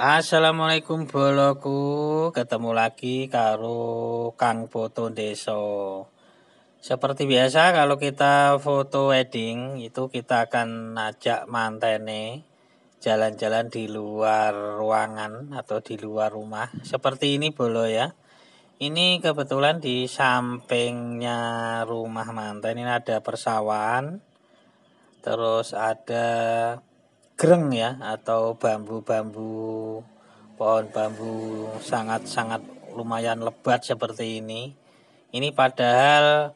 Assalamualaikum boloku, ketemu lagi karo Kang Foto Deso. Seperti biasa kalau kita foto wedding itu kita akan ajak mantene jalan-jalan di luar ruangan atau di luar rumah. Seperti ini bolo ya. Ini kebetulan di sampingnya rumah manten ini ada persawahan. Terus ada greng ya atau bambu-bambu pohon bambu sangat-sangat lumayan lebat seperti ini. Ini padahal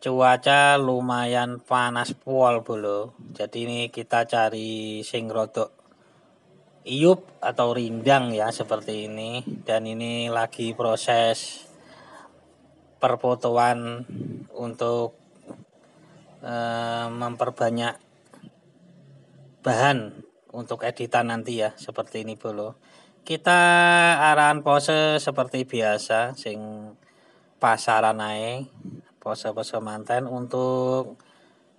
cuaca lumayan panas pol bolo. Jadi ini kita cari sing rodok iup atau rindang ya seperti ini dan ini lagi proses perpotoan untuk e, memperbanyak bahan untuk editan nanti ya seperti ini bolo kita arahan pose seperti biasa sing pasaran naik pose-pose manten untuk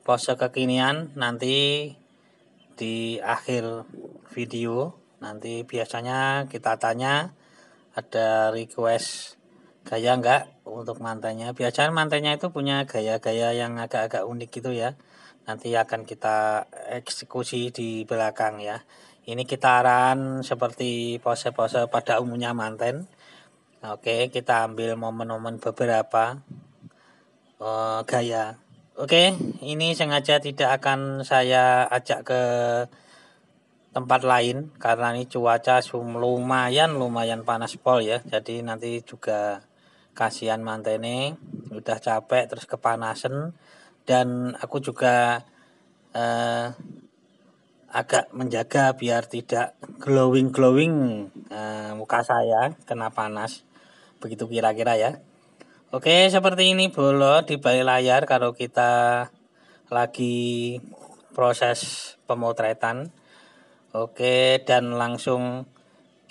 pose kekinian nanti di akhir video nanti biasanya kita tanya ada request gaya enggak untuk mantannya biasanya mantannya itu punya gaya-gaya yang agak-agak unik gitu ya nanti akan kita eksekusi di belakang ya. Ini kita kitaran seperti pose-pose pada umumnya manten. Oke, kita ambil momen-momen beberapa uh, gaya. Oke, ini sengaja tidak akan saya ajak ke tempat lain karena ini cuaca lumayan lumayan panas pol ya. Jadi nanti juga kasihan mantene udah capek terus kepanasan dan aku juga uh, agak menjaga biar tidak glowing glowing uh, eh, muka saya kena panas begitu kira-kira ya oke seperti ini bolot di balik layar kalau kita lagi proses pemotretan oke dan langsung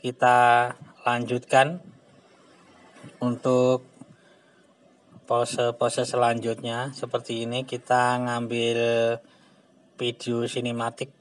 kita lanjutkan untuk pose-pose selanjutnya seperti ini kita ngambil video sinematik